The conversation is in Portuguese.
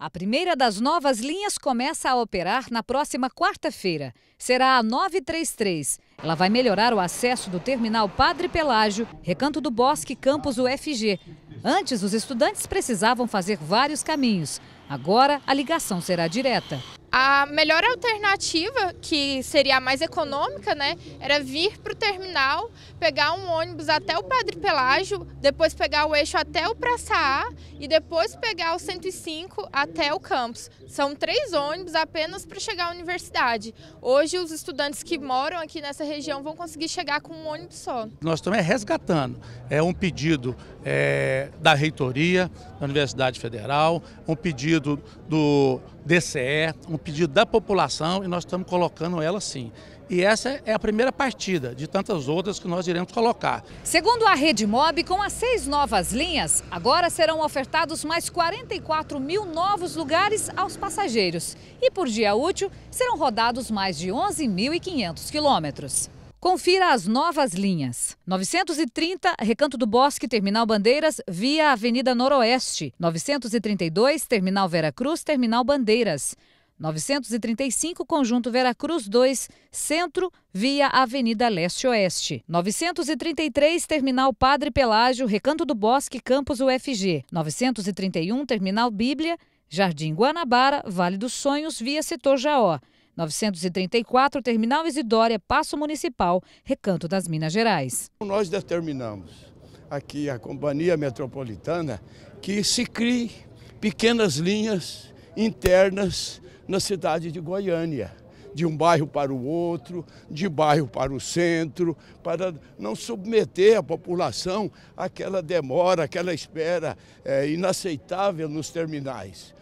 A primeira das novas linhas começa a operar na próxima quarta-feira. Será a 933. Ela vai melhorar o acesso do terminal Padre Pelágio, Recanto do Bosque, campus UFG. Antes, os estudantes precisavam fazer vários caminhos. Agora, a ligação será direta. A melhor alternativa, que seria a mais econômica, né, era vir para o terminal, pegar um ônibus até o Padre Pelágio, depois pegar o eixo até o Praça A e depois pegar o 105 até o campus. São três ônibus apenas para chegar à universidade. Hoje, os estudantes que moram aqui nessa região vão conseguir chegar com um ônibus só. Nós estamos é resgatando é um pedido é, da reitoria da Universidade Federal, um pedido do DCE, um pedido da população e nós estamos colocando ela sim. E essa é a primeira partida de tantas outras que nós iremos colocar. Segundo a Rede Mob, com as seis novas linhas, agora serão ofertados mais 44 mil novos lugares aos passageiros. E por dia útil, serão rodados mais de 11.500 quilômetros. Confira as novas linhas. 930, Recanto do Bosque, Terminal Bandeiras, via Avenida Noroeste. 932, Terminal Vera Cruz, Terminal Bandeiras. 935, Conjunto Veracruz 2, Centro, via Avenida Leste-Oeste. 933, Terminal Padre Pelágio, Recanto do Bosque, Campus UFG. 931, Terminal Bíblia, Jardim Guanabara, Vale dos Sonhos, via Setor Jaó. 934, Terminal Isidória, Passo Municipal, Recanto das Minas Gerais. Nós determinamos aqui a Companhia Metropolitana que se crie pequenas linhas internas na cidade de Goiânia de um bairro para o outro, de bairro para o centro, para não submeter a população àquela demora, àquela espera é, inaceitável nos terminais.